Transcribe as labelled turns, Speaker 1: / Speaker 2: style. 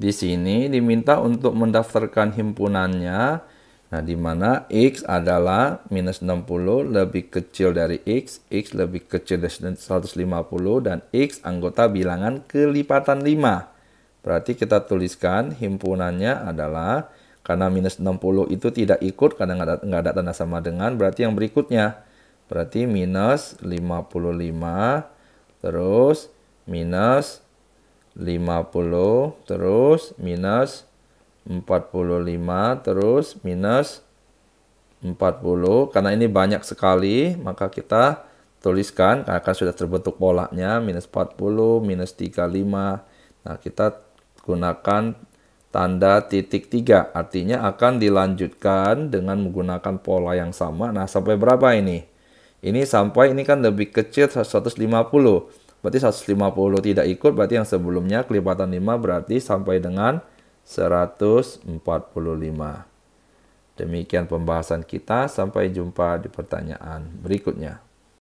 Speaker 1: Di sini diminta untuk mendaftarkan himpunannya. Nah, di mana X adalah minus 60 lebih kecil dari X, X lebih kecil dari 150, dan X anggota bilangan kelipatan 5. Berarti kita tuliskan himpunannya adalah karena minus 60 itu tidak ikut karena nggak ada, ada tanda sama dengan, berarti yang berikutnya. Berarti minus 55, terus minus 50 terus minus 45 terus minus 40 karena ini banyak sekali maka kita tuliskan karena kan sudah terbentuk polanya minus 40 minus 35 nah kita gunakan tanda titik 3 artinya akan dilanjutkan dengan menggunakan pola yang sama nah sampai berapa ini ini sampai ini kan lebih kecil 150 berarti 150 tidak ikut berarti yang sebelumnya kelipatan 5 berarti sampai dengan 145 demikian pembahasan kita sampai jumpa di pertanyaan berikutnya